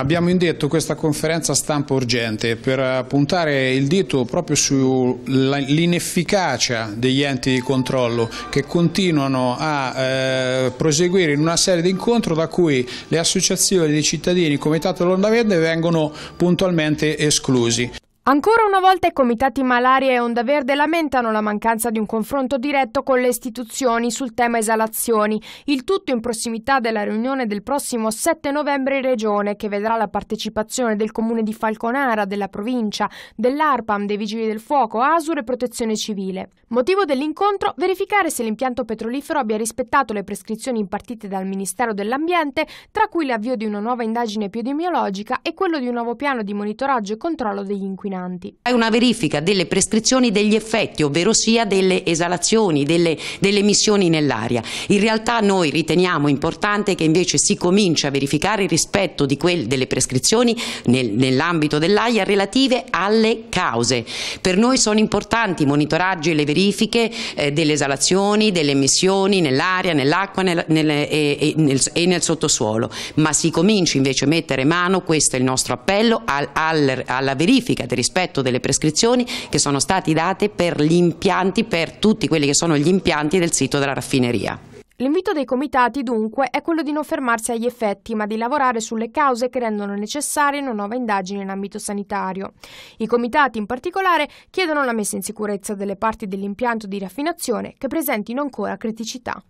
Abbiamo indetto questa conferenza stampa urgente per eh, puntare il dito proprio sull'inefficacia degli enti di controllo che continuano a eh, proseguire in una serie di incontri da cui le associazioni dei cittadini, il Comitato dell'Onda Verde vengono puntualmente esclusi. Ancora una volta i comitati Malaria e Onda Verde lamentano la mancanza di un confronto diretto con le istituzioni sul tema esalazioni, il tutto in prossimità della riunione del prossimo 7 novembre in Regione che vedrà la partecipazione del Comune di Falconara, della provincia, dell'ARPAM, dei Vigili del Fuoco, ASUR e Protezione Civile. Motivo dell'incontro? Verificare se l'impianto petrolifero abbia rispettato le prescrizioni impartite dal Ministero dell'Ambiente, tra cui l'avvio di una nuova indagine epidemiologica e quello di un nuovo piano di monitoraggio e controllo degli inquinanti contaminanti. È una verifica delle prescrizioni degli effetti, ovvero sia delle esalazioni, delle, delle emissioni nell'aria. In realtà noi riteniamo importante che invece si cominci a verificare il rispetto quel, delle prescrizioni nel, nell'ambito dell'AIA relative alle cause. Per noi sono importanti i monitoraggi e le verifiche eh, delle esalazioni, delle emissioni nell'aria, nell'acqua nel, nel, e, e, nel, e, nel, sottosuolo, ma si cominci invece a mettere mano, questo è il nostro appello, al, al, alla verifica del rispetto rispetto delle prescrizioni che sono state date per gli impianti, per tutti quelli che sono gli impianti del sito della raffineria. L'invito dei comitati dunque è quello di non fermarsi agli effetti, ma di lavorare sulle cause che rendono necessaria una nuova indagine in ambito sanitario. I comitati in particolare chiedono la messa in sicurezza delle parti dell'impianto di raffinazione che presentino ancora criticità.